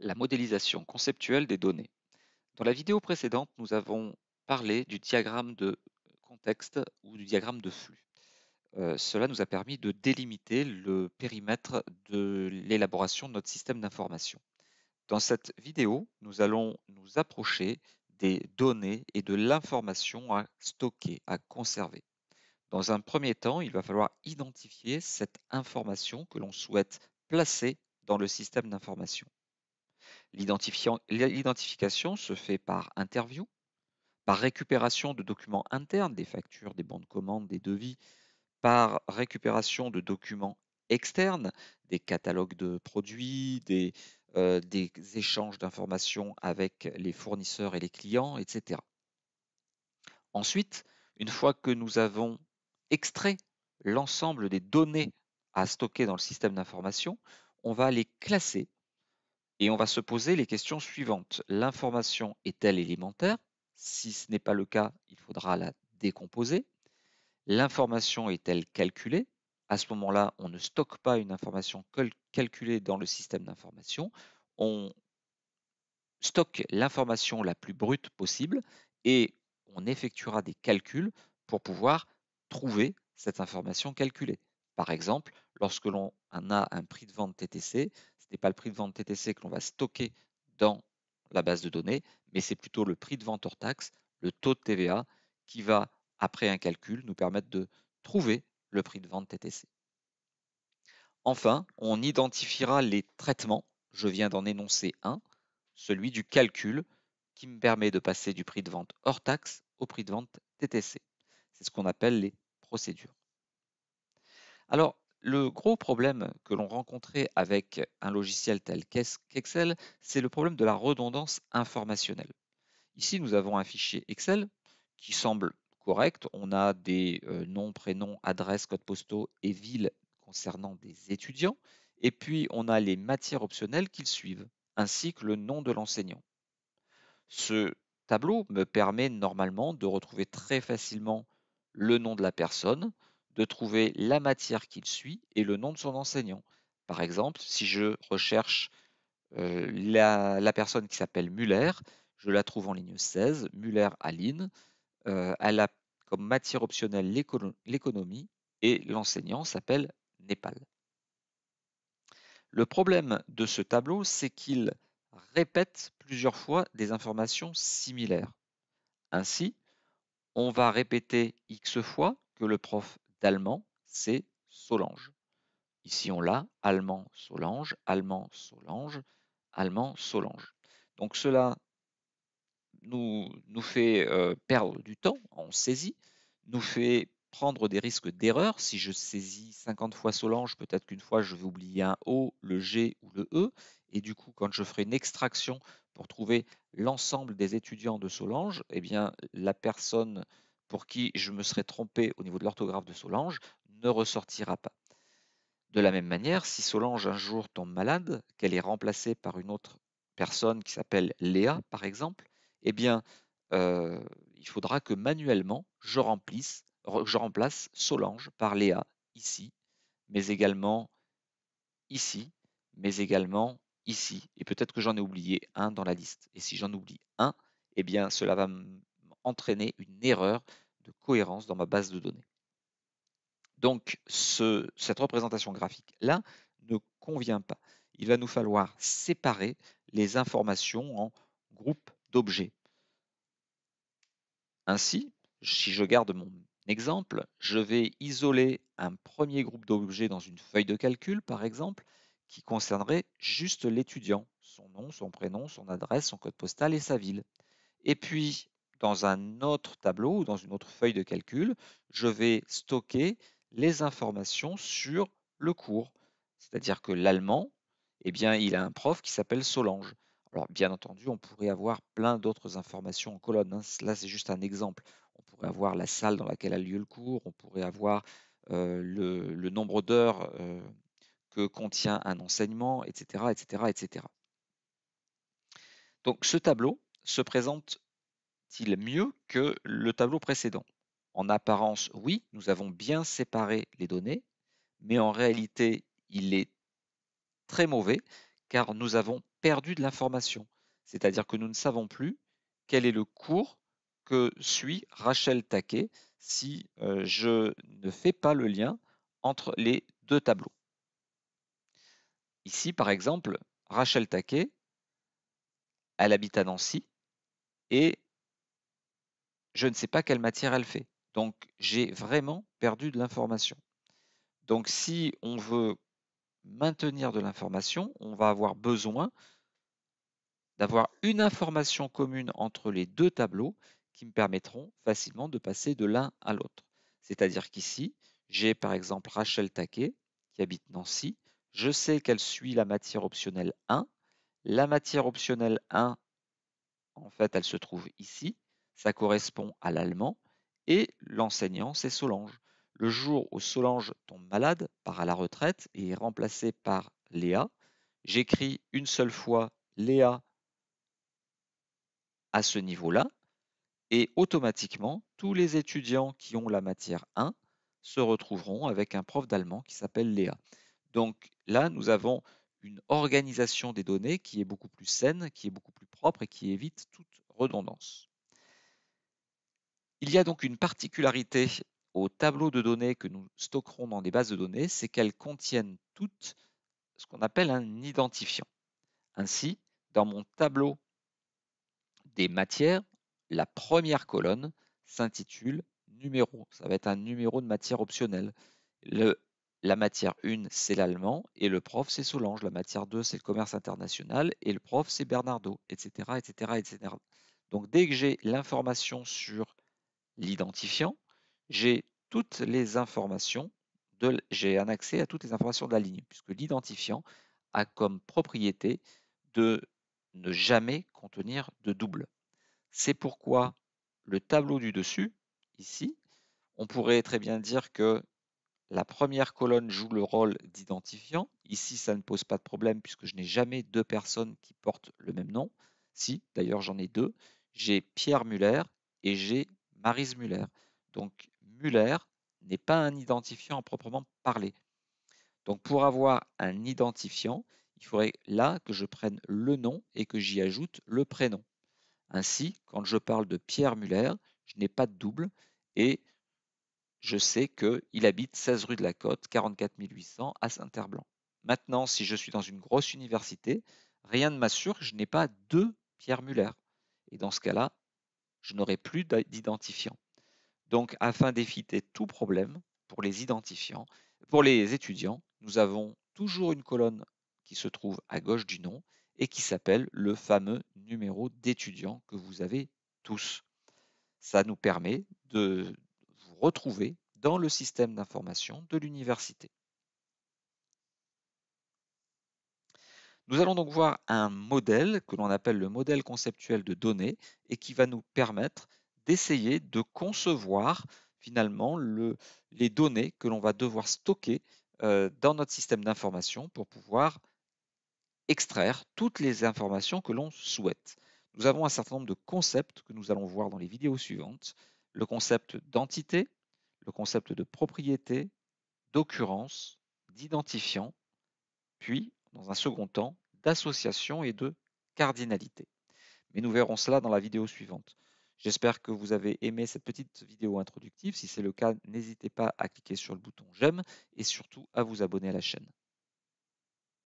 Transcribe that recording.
la modélisation conceptuelle des données. Dans la vidéo précédente, nous avons parlé du diagramme de contexte ou du diagramme de flux. Euh, cela nous a permis de délimiter le périmètre de l'élaboration de notre système d'information. Dans cette vidéo, nous allons nous approcher des données et de l'information à stocker, à conserver. Dans un premier temps, il va falloir identifier cette information que l'on souhaite placer dans le système d'information. L'identification se fait par interview, par récupération de documents internes, des factures, des bons de commande, des devis, par récupération de documents externes, des catalogues de produits, des, euh, des échanges d'informations avec les fournisseurs et les clients, etc. Ensuite, une fois que nous avons extrait l'ensemble des données à stocker dans le système d'information, on va les classer et on va se poser les questions suivantes. L'information est-elle élémentaire Si ce n'est pas le cas, il faudra la décomposer. L'information est-elle calculée À ce moment-là, on ne stocke pas une information calculée dans le système d'information. On stocke l'information la plus brute possible et on effectuera des calculs pour pouvoir trouver cette information calculée. Par exemple, lorsque l'on a un prix de vente TTC, n'est pas le prix de vente TTC que l'on va stocker dans la base de données, mais c'est plutôt le prix de vente hors taxe, le taux de TVA, qui va, après un calcul, nous permettre de trouver le prix de vente TTC. Enfin, on identifiera les traitements, je viens d'en énoncer un, celui du calcul, qui me permet de passer du prix de vente hors taxe au prix de vente TTC. C'est ce qu'on appelle les procédures. Alors, le gros problème que l'on rencontrait avec un logiciel tel qu'Excel, c'est le problème de la redondance informationnelle. Ici, nous avons un fichier Excel qui semble correct. On a des euh, noms, prénoms, adresses, codes postaux et villes concernant des étudiants. Et puis, on a les matières optionnelles qu'ils suivent, ainsi que le nom de l'enseignant. Ce tableau me permet normalement de retrouver très facilement le nom de la personne, de trouver la matière qu'il suit et le nom de son enseignant. Par exemple, si je recherche euh, la, personne qui s'appelle Muller, je la trouve en ligne 16, Muller Aline. Euh, elle a comme matière optionnelle l'économie et l'enseignant s'appelle Népal. Le problème de ce tableau, c'est qu'il répète plusieurs fois des informations similaires. Ainsi, on va répéter x fois que le prof Allemand, c'est Solange. Ici, on l'a, allemand, Solange, allemand, Solange, allemand, Solange. Donc cela nous, nous fait euh, perdre du temps, on saisit, nous fait prendre des risques d'erreur. Si je saisis 50 fois Solange, peut-être qu'une fois je vais oublier un O, le G ou le E. Et du coup, quand je ferai une extraction pour trouver l'ensemble des étudiants de Solange, eh bien, la personne pour qui je me serais trompé au niveau de l'orthographe de Solange ne ressortira pas. De la même manière, si Solange un jour tombe malade, qu'elle est remplacée par une autre personne qui s'appelle Léa, par exemple, eh bien, euh, il faudra que manuellement, je, je remplace Solange par Léa ici, mais également ici, mais également ici. Et peut-être que j'en ai oublié un dans la liste. Et si j'en oublie un, eh bien, cela va me entraîner une erreur de cohérence dans ma base de données. Donc cette représentation graphique-là ne convient pas. Il va nous falloir séparer les informations en groupes d'objets. Ainsi, si je garde mon exemple, je vais isoler un premier groupe d'objets dans une feuille de calcul, par exemple, qui concernerait juste l'étudiant, son nom, son prénom, son adresse, son code postal et sa ville. Et puis, dans un autre tableau ou dans une autre feuille de calcul, je vais stocker les informations sur le cours. C'est-à-dire que l'allemand, eh bien, il a un prof qui s'appelle Solange. Alors, bien entendu, on pourrait avoir plein d'autres informations en colonne. Hein. Là, c'est juste un exemple. On pourrait avoir la salle dans laquelle a lieu le cours, on pourrait avoir euh, le, nombre d'heures euh, que contient un enseignement, etc., etc., etc. Donc, ce tableau se présente est-il mieux que le tableau précédent En apparence, oui, nous avons bien séparé les données, mais en réalité, il est très mauvais car nous avons perdu de l'information. C'est-à-dire que nous ne savons plus quel est le cours que suit Rachel Taquet si euh, je ne fais pas le lien entre les deux tableaux. Ici, par exemple, Rachel Taquet, elle habite à Nancy et je ne sais pas quelle matière elle fait. Donc, j'ai vraiment perdu de l'information. Donc, si on veut maintenir de l'information, on va avoir besoin d'avoir une information commune entre les deux tableaux qui me permettront facilement de passer de l'un à l'autre. C'est-à-dire qu'ici, j'ai par exemple Rachel Taquet qui habite Nancy. Je sais qu'elle suit la matière optionnelle 1. La matière optionnelle 1, en fait, elle se trouve ici ça correspond à l'allemand, et l'enseignant, c'est Solange. Le jour où Solange tombe malade, part à la retraite et est remplacé par Léa, j'écris une seule fois Léa à ce niveau-là, et automatiquement, tous les étudiants qui ont la matière 1 se retrouveront avec un prof d'allemand qui s'appelle Léa. Donc là, nous avons une organisation des données qui est beaucoup plus saine, qui est beaucoup plus propre et qui évite toute redondance. Il y a donc une particularité au tableau de données que nous stockerons dans des bases de données, c'est qu'elles contiennent toutes ce qu'on appelle un identifiant. Ainsi, dans mon tableau des matières, la première colonne s'intitule numéro. Ça va être un numéro de matière optionnelle. la matière 1, c'est l'allemand, et le prof, c'est Solange. La matière 2, c'est le commerce international, et le prof, c'est Bernardo, etc., etc., etc. Donc, dès que j'ai l'information sur l'identifiant, j'ai toutes les informations, j'ai un accès à toutes les informations de la ligne, puisque l'identifiant a comme propriété de ne jamais contenir de double. C'est pourquoi le tableau du dessus, ici, on pourrait très bien dire que la première colonne joue le rôle d'identifiant. Ici, ça ne pose pas de problème puisque je n'ai jamais deux personnes qui portent le même nom. Si, d'ailleurs, j'en ai deux. J'ai Pierre Muller et j'ai marise Muller. Donc Muller n'est pas un identifiant à proprement parler. Donc pour avoir un identifiant, il faudrait là que je prenne le nom et que j'y ajoute le prénom. Ainsi, quand je parle de Pierre Muller, je n'ai pas de double et je sais qu'il habite 16 rue de la Côte, 44 800 à Saint-Herblanc. Maintenant, si je suis dans une grosse université, rien ne m'assure que je n'ai pas deux Pierre Muller. Et dans ce cas-là, je n'aurai plus d'identifiant. Donc, afin d'éviter tout problème pour les identifiants, pour les étudiants, nous avons toujours une colonne qui se trouve à gauche du nom et qui s'appelle le fameux numéro d'étudiant que vous avez tous. Ça nous permet de vous retrouver dans le système d'information de l'université. Nous allons donc voir un modèle que l'on appelle le modèle conceptuel de données et qui va nous permettre d'essayer de concevoir finalement les données que l'on va devoir stocker euh, dans notre système d'information pour pouvoir extraire toutes les informations que l'on souhaite. Nous avons un certain nombre de concepts que nous allons voir dans les vidéos suivantes. Le concept d'entité, le concept de propriété, d'occurrence, d'identifiant, puis dans un second temps, d'association et de cardinalité. Mais nous verrons cela dans la vidéo suivante. J'espère que vous avez aimé cette petite vidéo introductive. Si c'est le cas, n'hésitez pas à cliquer sur le bouton j'aime et surtout à vous abonner à la chaîne.